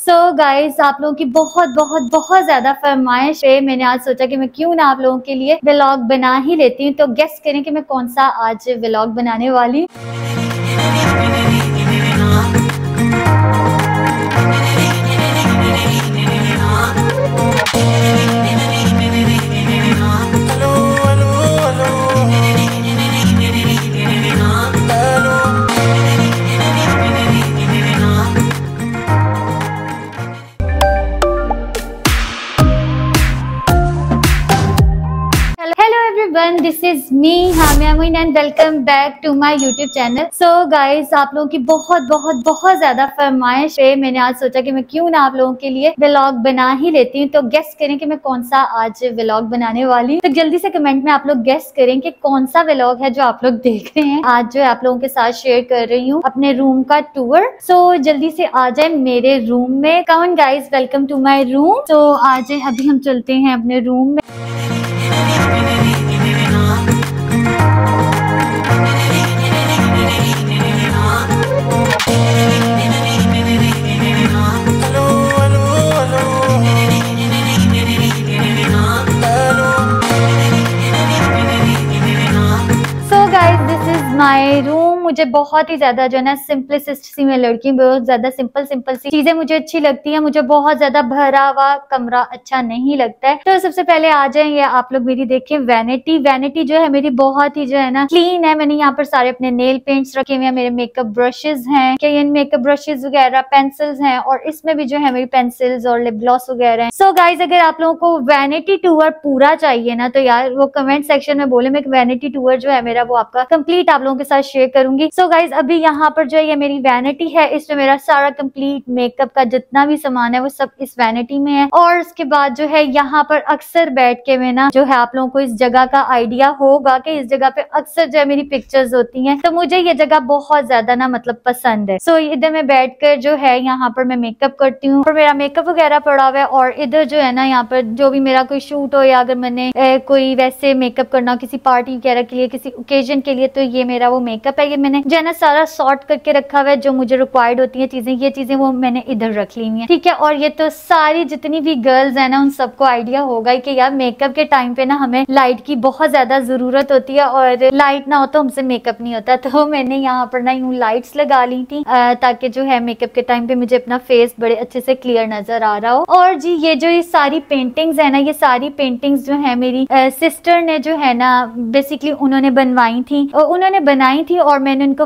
सो so guys आप लोगों की बहुत बहुत बहुत ज्यादा फरमाइश है मैंने आज सोचा कि मैं क्यों ना आप लोगों के लिए ब्लॉग बना ही लेती हूँ तो गेस्ट करें कि मैं कौन सा आज ब्लॉग बनाने वाली हूँ is me Hamiya and welcome back to my YouTube channel so guys आप लोगों की बहुत बहुत बहुत ज्यादा फरमाइश है मैंने आज सोचा कि मैं क्यों ना आप लोगों के लिए व्लॉग बना ही लेती हूँ तो गेस्ट करें कि मैं कौन सा आज व्लॉग बनाने वाली तो जल्दी से कमेंट में आप लोग गेस्ट करें कि कौन सा व्लॉग है जो आप लोग देख रहे हैं आज जो आप लोगों के साथ शेयर कर रही हूँ अपने रूम का टूर सो so, जल्दी से आ जाए मेरे रूम में कौन guys welcome to my room तो आ जाए अभी हम चलते हैं अपने रूम में मुझे बहुत ही ज्यादा जो है ना सिंपलिस्ट सी मैं लड़की बहुत ज्यादा सिंपल सिंपल सी चीजें मुझे अच्छी लगती है मुझे बहुत ज्यादा भरा हुआ कमरा अच्छा नहीं लगता है तो सबसे पहले आ जाए ये आप लोग मेरी देखिए वैनिटी वैनिटी जो है मेरी बहुत ही जो है ना क्लीन है मैंने यहाँ पर सारे अपने नेल पेंट्स रखे हुए हैं मेरे मेकअप ब्रशेज हैं क्या मेकअप ब्रशेज वगैरह पेंसिल्स हैं और इसमें भी जो है मेरी पेंसिल्स और लिप ग्लॉस वगैरह हैं सो गाइज अगर आप लोगों को वैनिटी टूर पूरा चाहिए ना तो यार वो कमेंट सेक्शन में बोले मैं वैनिटी टूर जो है मेरा वो आपका कंप्लीट आप लोगों के साथ शेयर करूंगी करूंगी सो so गाइज अभी यहाँ पर जो है ये मेरी वैनिटी है इसमें मेरा सारा कंप्लीट मेकअप का जितना भी सामान है वो सब इस वैनिटी में है और उसके बाद जो है यहाँ पर अक्सर बैठ के मैं ना जो है आप लोगों को इस जगह का आइडिया होगा कि इस जगह पे अक्सर जो है मेरी पिक्चर्स होती हैं तो मुझे ये जगह बहुत ज्यादा ना मतलब पसंद है सो so, इधर मैं बैठ कर जो है यहाँ पर मैं मेकअप करती हूँ और मेरा मेकअप वगैरह पड़ा हुआ है और इधर जो है ना यहाँ पर जो भी मेरा कोई शूट हो या अगर मैंने ए, कोई वैसे मेकअप करना किसी पार्टी वगैरह के लिए किसी ओकेजन के लिए तो ये मेरा वो मेकअप है ये मैंने जो है ना सारा सॉर्ट करके रखा हुआ है जो मुझे रिक्वायर्ड होती है चीजें ये चीजें वो मैंने इधर रख ली है ठीक है और ये तो सारी जितनी भी गर्ल्स है ना उन सबको आइडिया होगा की यार मेकअप के टाइम पे ना हमें लाइट की बहुत ज्यादा जरूरत होती है और लाइट ना हो तो हमसे मेकअप नहीं होता तो मैंने यहाँ पर ना यूँ लाइट्स लगा ली थी ताकि जो है मेकअप के टाइम पे मुझे अपना फेस बड़े अच्छे से क्लियर नजर आ रहा हो और जी ये जो ये सारी पेंटिंग्स है ना ये सारी पेंटिंग्स जो है मेरी सिस्टर ने जो है ना बेसिकली उन्होंने बनवाई थी उन्होंने बनाई थी और मैं मैंने उनको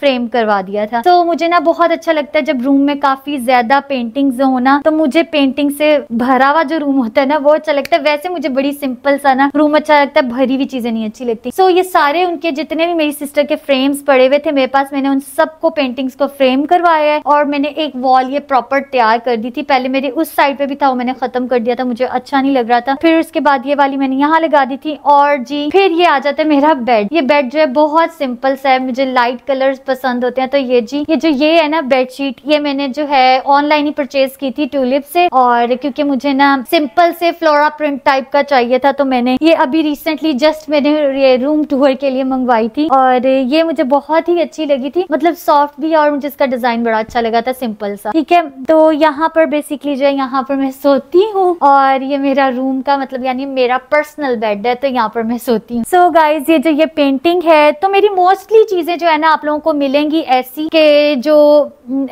फ्रेम करवा दिया था तो मुझे ना बहुत अच्छा लगता है जब रूम में काफी ज्यादा पेंटिंग होना तो मुझे पेंटिंग से भरा हुआ जो रूम होता है ना वो अच्छा लगता है वैसे मुझे बड़ी सिंपल सा ना रूम अच्छा लगता है भरी हुई चीजें नहीं अच्छी लगती सो ये सारे उनके जितने भी मेरी सिस्टर के फ्रेम्स पड़े हुए थे मेरे पास मैंने उन सबको पेंटिंग्स को फ्रेम करवाया है और मैंने एक वॉल ये प्रॉपर तैयार कर दी थी पहले मेरे उस साइड पे भी था वो मैंने खत्म कर दिया था मुझे अच्छा नहीं लग रहा था फिर उसके बाद ये वाली मैंने यहाँ लगा दी थी और जी फिर ये आ जाता है मेरा बेड ये बेड जो है बहुत सिंपल सा है मुझे लाइट कलर्स पसंद होते हैं तो ये जी ये जो ये है ना बेडशीट ये मैंने जो है ऑनलाइन ही परचेज की थी ट्यूलिप से और क्योंकि मुझे ना सिंपल से फ्लोरा प्रिंट टाइप का चाहिए था तो मैंने ये अभी रिसेंटली जस्ट मैंने ये रूम टूर के लिए मंगवाई थी और ये मुझे बहुत ही अच्छी लगी थी मतलब सॉफ्ट भी और मुझे इसका डिजाइन बड़ा अच्छा लगा था सिंपल सा ठीक है तो यहाँ पर बेसिकली जो है यहाँ पर मैं सोती हूँ और ये मेरा रूम का मतलब यानी मेरा पर्सनल बेड है तो यहाँ पर मैं सोती हूँ सो गाइज ये जो ये पेंटिंग है तो मेरी मोस्टली चीजें चीज़ें जो है ना आप लोगों को मिलेंगी ऐसी के जो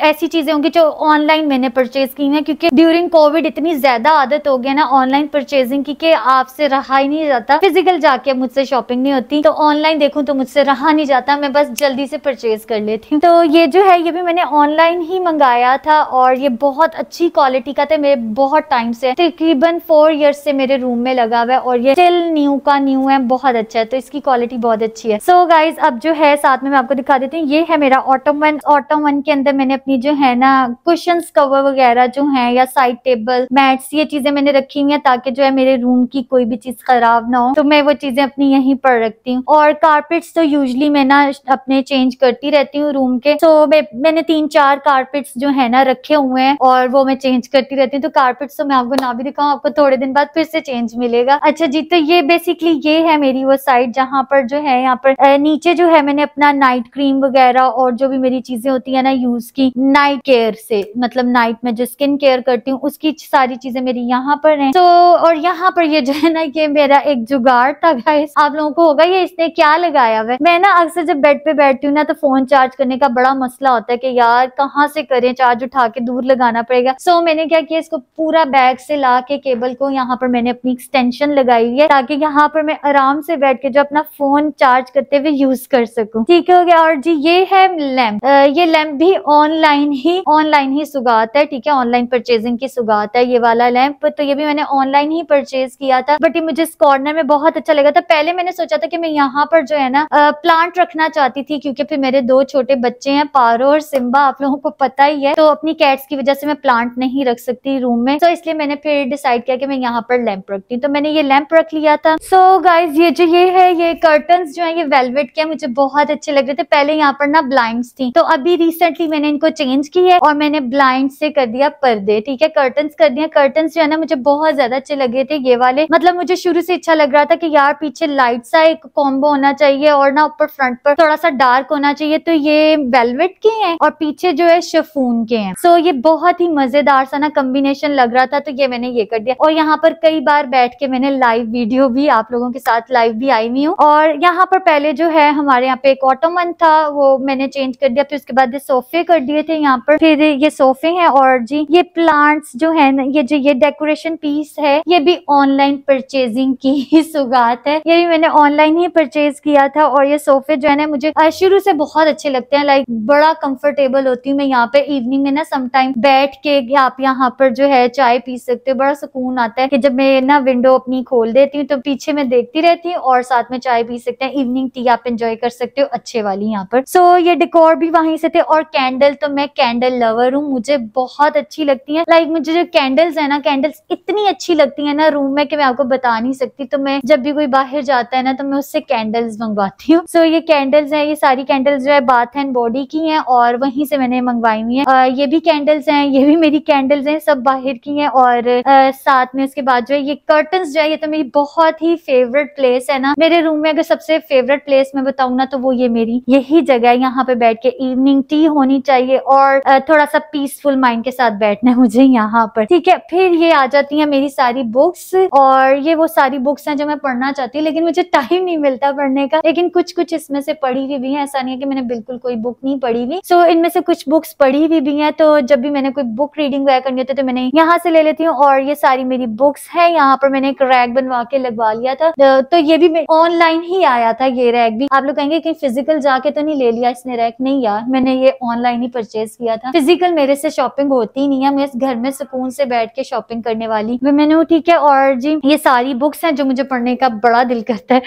ऐसी चीज़ें होंगी जो ऑनलाइन मैंने परचेज की है क्योंकि ड्यूरिंग कोविड इतनी ज़्यादा आदत हो गया ना ऑनलाइन परचेजिंग की कि आपसे रहा ही नहीं जाता फिजिकल जाके मुझसे शॉपिंग नहीं होती तो ऑनलाइन देखूं तो मुझसे रहा नहीं जाता मैं बस जल्दी से परचेज कर लेती हूँ तो ये जो है ये भी मैंने ऑनलाइन ही मंगाया था और ये बहुत अच्छी क्वालिटी का था मेरे बहुत टाइम से तकरीबन फोर ईयर्स से मेरे रूम में लगा हुआ है और ये स्टिल न्यू का न्यू है बहुत अच्छा है तो इसकी क्वालिटी बहुत अच्छी है सो so गाइज अब जो है साथ में मैं आपको दिखा देती हूँ ये है मेरा ऑटम वन ऑटम वन के अंदर मैंने अपनी जो है ना क्वेश्चन कवर वगैरह जो है या साइड टेबल मैट्स ये चीजें मैंने रखी हुई है ताकि जो है मेरे रूम की कोई भी चीज खराब ना हो तो मैं वो चीजें अपनी यहीं पर रखती हूँ और कारपेट्स तो यूजली मैं ना अपने चेंज करती रहती हूँ रूम के तो मैं मैंने तीन चार कारपेट्स जो है ना रखे हुए हैं और वो मैं चेंज करती रहती हूँ तो कारपेट्स तो मैं आपको ना भी दिखाऊँ आपको थोड़े दिन बाद फिर से चेंज मिलेगा अच्छा जी तो ये बेसिकली ये है मेरी वो साइड जहाँ पर जो है यहाँ पर नीचे जो है मैंने अपना नाइट क्रीम वगैरह और जो भी मेरी चीजें होती है ना यूज की नाइट केयर से मतलब नाइट में जो स्किन केयर करती हूँ उसकी सारी चीजें मेरी यहाँ पर है तो और यहाँ पर ये जो है ना ये मेरा एक जुगाड़ था गाइस आप लोगों को होगा ये इसने क्या लगाया हुआ मैं ना अक्सर जब बेड पे बैठती हूँ ना तो फोन चार्ज करने का बड़ा मसला होता है की यार कहाँ से करे चार्ज उठा के दूर लगाना पड़ेगा सो मैंने क्या किया इसको पूरा बैग से ला के केबल को यहाँ पर मैंने अपनी एक्सटेंशन लगाई हुई है ताकि यहाँ पर मैं आराम से बैठ के जो अपना फोन चार्ज करते हुए यूज कर सकूँ ठीक है हो गया और जी ये है लैम्प ये लैम्प भी ऑनलाइन ही ऑनलाइन ही सुगात है ठीक है ऑनलाइन परचेजिंग की सुगात है ये वाला लैम्प तो ये भी मैंने ऑनलाइन ही परचेज किया था बट ये मुझे इस कॉर्नर में बहुत अच्छा लगा था पहले मैंने सोचा था कि मैं यहाँ पर जो है ना प्लांट रखना चाहती थी क्योंकि फिर मेरे दो छोटे बच्चे हैं पारो और सिम्बा आप लोगों को पता ही है तो अपनी कैट्स की वजह से मैं प्लांट नहीं रख सकती रूम में तो इसलिए मैंने फिर डिसाइड किया कि मैं यहाँ पर लैंप रखती हूँ तो मैंने ये लैंप रख लिया था सो so, गाइज ये जो ये है ये कर्टन जो है ये वेलवेट के मुझे बहुत अच्छे लगे लग रहे थे पहले यहाँ पर ना ब्लाइंड्स थी तो अभी रिसेंटली मैंने इनको चेंज की है और मैंने ब्लाइंड से कर दिया पर्दे ठीक है कर्टन कर दिया कर्टन जो है ना मुझे बहुत ज्यादा अच्छे लगे थे ये वाले मतलब मुझे शुरू से अच्छा लग रहा था कि यार पीछे लाइट सा एक कॉम्बो होना चाहिए और ना ऊपर फ्रंट पर थोड़ा सा डार्क होना चाहिए तो ये वेलवेट के हैं और पीछे जो है शफून के हैं सो so, ये बहुत ही मजेदार सा ना कम्बिनेशन लग रहा था तो ये मैंने ये कर दिया और यहाँ पर कई बार बैठ के मैंने लाइव वीडियो भी आप लोगों के साथ लाइव भी आई हुई हूँ और यहाँ पर पहले जो है हमारे यहाँ पे एक ऑटो बॉटम तो वन था वो मैंने चेंज कर दिया फिर उसके बाद ये सोफे कर दिए थे यहाँ पर फिर ये सोफे हैं और जी ये प्लांट्स जो है ना ये जो ये डेकोरेशन पीस है ये भी ऑनलाइन परचेजिंग की ही सुगात है ये भी मैंने ऑनलाइन ही परचेज किया था और ये सोफे जो है ना मुझे शुरू से बहुत अच्छे लगते हैं लाइक बड़ा कंफर्टेबल होती हूँ मैं यहाँ पे इवनिंग में ना समटाइम बैठ के आप यहाँ पर जो है चाय पी सकते हो बड़ा सुकून आता है कि जब मैं ना विंडो अपनी खोल देती हूँ तो पीछे में देखती रहती हूँ और साथ में चाय पी सकते हैं इवनिंग टी आप इंजॉय कर सकते हो अच्छे अच्छे वाली यहाँ पर सो so, ये डेकोर भी वहीं से थे और कैंडल तो मैं कैंडल लवर हूँ मुझे बहुत अच्छी लगती है लाइक like, मुझे जो कैंडल्स है ना कैंडल्स इतनी अच्छी लगती है ना रूम में कि मैं आपको बता नहीं सकती तो मैं जब भी कोई बाहर जाता है ना तो मैं उससे कैंडल्स मंगवाती हूँ सो so, ये कैंडल्स है ये सारी कैंडल्स जो है बाथ एंड बॉडी की है और वहीं से मैंने मंगवाई हुई है ये भी कैंडल्स है ये भी मेरी कैंडल्स है सब बाहर की है और आ, साथ में उसके बाद जो है ये कर्टन जो है ये तो मेरी बहुत ही फेवरेट प्लेस है ना मेरे रूम में अगर सबसे फेवरेट प्लेस मैं बताऊँ ना तो वो ये मेरी मेरी यही जगह यहाँ पे बैठ के इवनिंग टी होनी चाहिए और थोड़ा सा पीसफुल माइंड के साथ बैठना है मुझे यहाँ पर ठीक है फिर ये आ जाती है मेरी सारी बुक्स और ये वो सारी बुक्स हैं जो मैं पढ़ना चाहती हूँ लेकिन मुझे टाइम नहीं मिलता पढ़ने का लेकिन कुछ कुछ इसमें से पढ़ी हुई भी है ऐसा नहीं है कि मैंने बिल्कुल कोई बुक नहीं पढ़ी हुई सो इनमें से कुछ बुक्स पढ़ी हुई भी है तो जब भी मैंने कोई बुक रीडिंग वगैरह करनी होती तो मैंने यहाँ से ले लेती हूँ और ये सारी मेरी बुक्स है यहाँ पर मैंने एक रैक बनवा के लगवा लिया था तो ये भी ऑनलाइन ही आया था ये रैक भी आप लोग कहेंगे कि फिजिकल फिजिकल जाके तो नहीं ले लिया इसने रैक नहीं यार मैंने ये ऑनलाइन ही परचेज किया था फिजिकल मेरे से शॉपिंग होती ही नहीं है मैं इस घर में सुकून से बैठ के शॉपिंग करने वाली मैंने ठीक है और जी ये सारी बुक्स हैं जो मुझे पढ़ने का बड़ा दिल करता है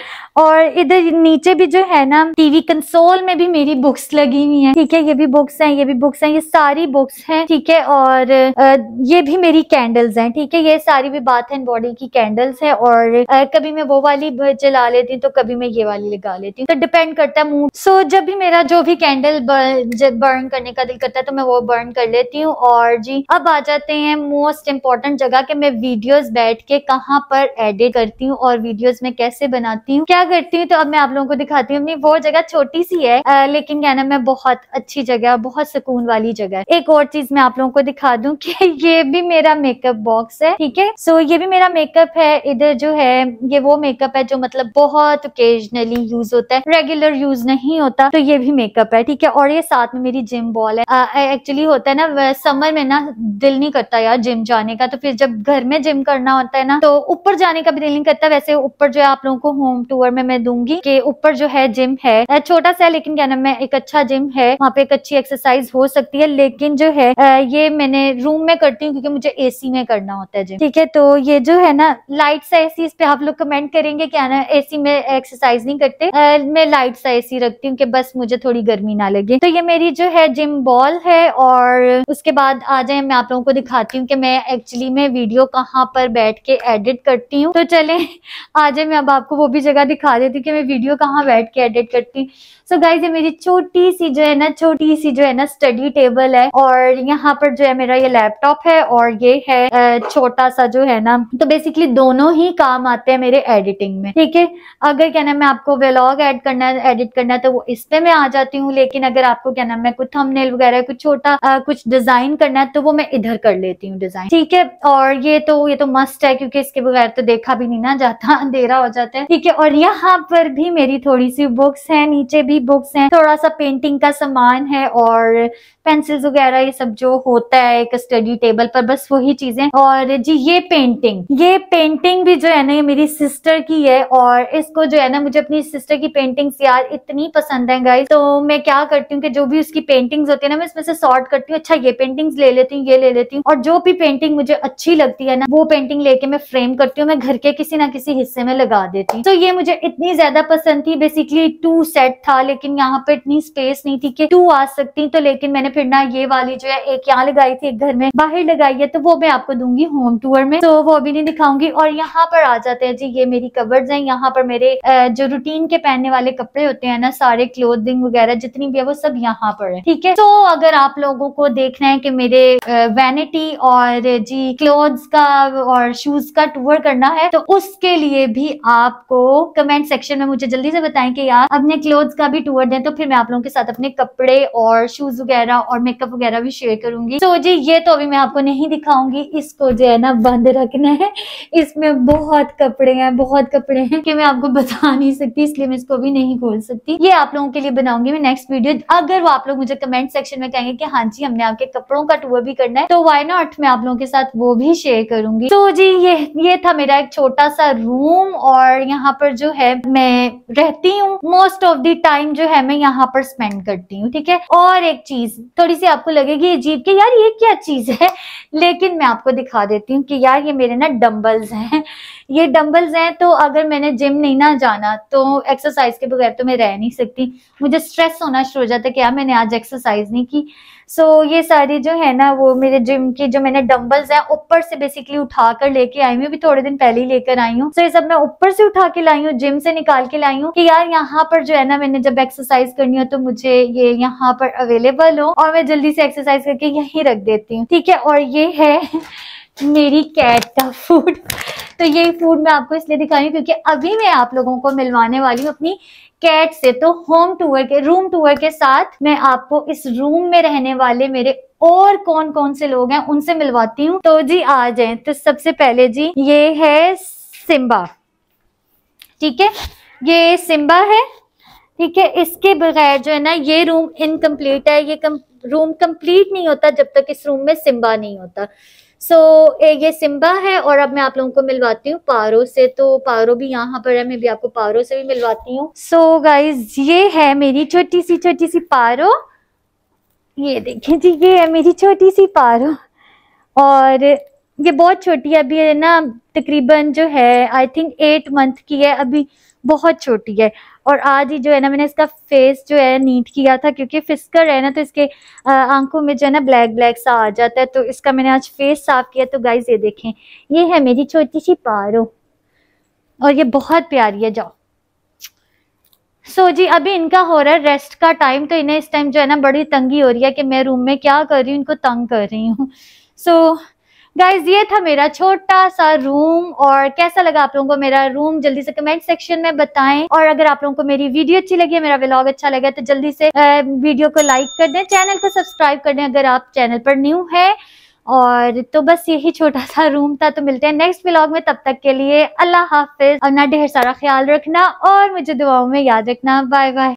और इधर नीचे भी जो है ना टीवी कंसोल में भी मेरी बुक्स लगी हुई है ठीक है ये भी बुक्स है ये भी बुक्स है ये सारी बुक्स है ठीक है और ये भी मेरी कैंडल्स है ठीक है ये सारी भी बात है बॉडी की कैंडल्स है और कभी मैं वो वाली जला लेती हूँ तो कभी मैं ये वाली लगा लेती हूँ तो डिपेंड करता है मूड सो so, जब भी मेरा जो भी कैंडल बर्न करने का दिल करता है तो मैं वो बर्न कर लेती हूँ और जी अब आ जाते हैं मोस्ट इम्पोर्टेंट जगह कि मैं वीडियोस बैठ के कहाँ पर एडिट करती हूँ और वीडियोस में कैसे बनाती हूँ क्या करती हूँ तो अब मैं आप लोगों को दिखाती हूँ अपनी वो जगह छोटी सी है आ, लेकिन क्या मैं बहुत अच्छी जगह बहुत सुकून वाली जगह एक और चीज मैं आप लोगों को दिखा दूँ की ये भी मेरा मेकअप बॉक्स है ठीक है सो ये भी मेरा मेकअप है इधर जो है ये वो मेकअप है जो मतलब बहुत ओकेजनली यूज होता है रेगुलर यूज नहीं नहीं होता तो ये भी मेकअप है ठीक है और ये साथ में मेरी जिम बॉल है एक्चुअली होता है ना समर में ना दिल नहीं करता यार जिम जाने का तो फिर जब घर में जिम करना होता है ना तो ऊपर जाने का भी दिल नहीं करता वैसे ऊपर जो है आप लोगों को होम टूर में मैं दूंगी कि ऊपर जो है जिम है छोटा सा लेकिन क्या ना मैं एक अच्छा जिम है वहाँ पे एक अच्छी एक्सरसाइज हो सकती है लेकिन जो है ये मैंने रूम में करती हूँ क्योंकि मुझे एसी में करना होता है जिम ठीक है तो ये जो है ना लाइट सा एसी इस पे आप लोग कमेंट करेंगे क्या ना एसी में एक्सरसाइज नहीं करते मैं लाइट सा एसी रख रखती हूँ कि बस मुझे थोड़ी गर्मी ना लगे तो ये मेरी जो है जिम बॉल है और उसके बाद आ जाए मैं आप लोगों को दिखाती हूँ कि मैं एक्चुअली मैं वीडियो कहाँ पर बैठ के एडिट करती हूँ तो चले आ जाए मैं अब आपको वो भी जगह दिखा देती हूँ कि मैं वीडियो कहाँ बैठ के एडिट करती हूँ सो so गाइज ये मेरी छोटी सी जो है ना छोटी सी जो है ना स्टडी टेबल है और यहाँ पर जो है मेरा ये लैपटॉप है और ये है छोटा सा जो है ना तो बेसिकली दोनों ही काम आते हैं मेरे एडिटिंग में ठीक है अगर क्या ना मैं आपको व्लॉग एड करना है एडिट करना है तो तो वो इस पे मैं आ जाती हूँ लेकिन अगर आपको क्या नाम है कुछ थंबनेल वगैरह कुछ छोटा कुछ डिजाइन करना है तो वो मैं इधर कर लेती हूँ डिजाइन ठीक है और ये तो ये तो मस्ट है क्योंकि इसके बगैर तो देखा भी नहीं ना जाता अंधेरा हो जाता है ठीक है और यहाँ पर भी मेरी थोड़ी सी बुक्स है नीचे भी बुक्स है थोड़ा सा पेंटिंग का सामान है और पेंसिल्स वगैरह ये सब जो होता है एक स्टडी टेबल पर बस वही चीजें और जी ये पेंटिंग ये पेंटिंग भी जो है ना ये मेरी सिस्टर की है और इसको जो है ना मुझे अपनी सिस्टर की पेंटिंग्स यार इतनी पसंद है गाइज तो मैं क्या करती हूँ कि जो भी उसकी पेंटिंग्स होती है ना मैं इसमें से सॉर्ट करती हूँ अच्छा ये पेंटिंग्स ले लेती हूँ ये ले लेती हूँ और जो भी पेंटिंग मुझे अच्छी लगती है ना वो पेंटिंग लेके मैं फ्रेम करती हूँ मैं घर के किसी ना किसी हिस्से में लगा देती हूँ तो ये मुझे इतनी ज्यादा पसंद थी बेसिकली टू सेट था लेकिन यहाँ पे इतनी स्पेस नहीं थी कि टू आ सकती तो लेकिन मैंने फिर ना ये वाली जो है एक यहाँ लगाई थी एक घर में बाहर लगाई है तो वो मैं आपको दूंगी होम टूर में तो वो अभी नहीं दिखाऊंगी और यहाँ पर आ जाते हैं जी ये मेरी कवर्स है यहाँ पर मेरे जो रूटीन के पहनने वाले कपड़े होते हैं ना सारे क्लोथिंग वगैरह जितनी भी है वो सब यहाँ पर है ठीक है तो अगर आप लोगों को देखना है कि मेरे वैनिटी और जी क्लोथ्स का और शूज का टूर करना है तो उसके लिए भी आपको कमेंट सेक्शन में मुझे जल्दी से बताएं कि यार अपने क्लोथ्स का भी टूर दें तो फिर मैं आप लोगों के साथ अपने कपड़े और शूज वगैरह और मेकअप वगैरह भी शेयर करूंगी तो जी ये तो अभी मैं आपको नहीं दिखाऊंगी इसको जो है ना बंद रखना है इसमें बहुत कपड़े हैं बहुत कपड़े हैं कि मैं आपको बता नहीं सकती इसलिए मैं इसको भी नहीं खोल सकती ये आप लोगों के लिए बनाऊंगी मैं नेक्स्ट वीडियो अगर वो आप लोग मुझे कमेंट सेक्शन में कहेंगे कि हाँ जी हमने आपके कपड़ों का टूर भी करना है तो वाई नॉट मैं आप लोगों के साथ वो भी शेयर करूंगी तो जी ये ये था मेरा एक छोटा सा रूम और यहाँ पर जो है मैं रहती हूँ मोस्ट ऑफ दी टाइम जो है मैं यहाँ पर स्पेंड करती हूँ ठीक है और एक चीज थोड़ी सी आपको लगेगी अजीब की यार ये क्या चीज है लेकिन मैं आपको दिखा देती हूँ कि यार ये मेरे ना डम्बल्स हैं ये डम्बल्स हैं तो अगर मैंने जिम नहीं ना जाना तो एक्सरसाइज के बगैर तो मैं रह नहीं सकती मुझे स्ट्रेस होना शुरू हो जाता है कि यार मैंने आज एक्सरसाइज नहीं की सो so, ये सारी जो है ना वो मेरे जिम की जो मैंने डम्बल्स हैं ऊपर से बेसिकली उठा कर लेके आई हूँ भी थोड़े दिन पहले ही लेकर आई हूँ सो so, ये सब मैं ऊपर से उठा के लाई हूँ जिम से निकाल के लाई हूँ कि यार यहाँ पर जो है ना मैंने जब एक्सरसाइज करनी हो तो मुझे ये यहाँ पर अवेलेबल हो और मैं जल्दी से एक्सरसाइज करके यहीं रख देती हूँ ठीक है और ये है मेरी कैट का फूड तो ये फूड मैं आपको इसलिए दिखा रही हूँ क्योंकि अभी मैं आप लोगों को मिलवाने वाली हूँ अपनी कैट से तो होम टूर के रूम टूर के साथ मैं आपको इस रूम में रहने वाले मेरे और कौन कौन से लोग हैं उनसे मिलवाती हूँ तो जी आ जाए तो सबसे पहले जी ये है सिम्बा ठीक है ये सिम्बा है ठीक है इसके बगैर जो है ना ये रूम इनकम्प्लीट है ये कम, रूम कम्प्लीट नहीं होता जब तक इस रूम में सिम्बा नहीं होता सो so, ये सिम्बा है और अब मैं आप लोगों को मिलवाती हूँ पारो से तो पारो भी यहाँ पर है मैं भी आपको पारो से भी मिलवाती हूँ सो so, गाइज ये है मेरी छोटी सी छोटी सी पारो ये देखिए जी ये है मेरी छोटी सी पारो और ये बहुत छोटी है अभी है ना तकरीबन जो है आई थिंक एट मंथ की है अभी बहुत छोटी है और आज ही जो है ना मैंने इसका फेस जो है नीट किया था क्योंकि फिस्कर है ना तो इसके आंखों में जो है ना ब्लैक ब्लैक सा आ जाता है तो इसका मैंने आज फेस साफ किया तो गाइज ये देखें ये है मेरी छोटी सी पारो और ये बहुत प्यारी है जाओ सो so, जी अभी इनका हो रहा है रेस्ट का टाइम तो इन्हें इस टाइम जो है ना बड़ी तंगी हो रही है कि मैं रूम में क्या कर रही हूँ इनको तंग कर रही हूँ सो so, गाइज ये था मेरा छोटा सा रूम और कैसा लगा आप लोगों को मेरा रूम जल्दी से कमेंट सेक्शन में बताएं और अगर आप लोगों को मेरी वीडियो अच्छी लगी है मेरा व्लॉग अच्छा लगा तो जल्दी से वीडियो को लाइक कर दें चैनल को सब्सक्राइब कर दें अगर आप चैनल पर न्यू है और तो बस यही छोटा सा रूम था तो मिलते हैं नेक्स्ट व्लॉग में तब तक के लिए अल्लाह हाफिज अपना ढेर सारा ख्याल रखना और मुझे दुआओं में याद रखना बाय बाय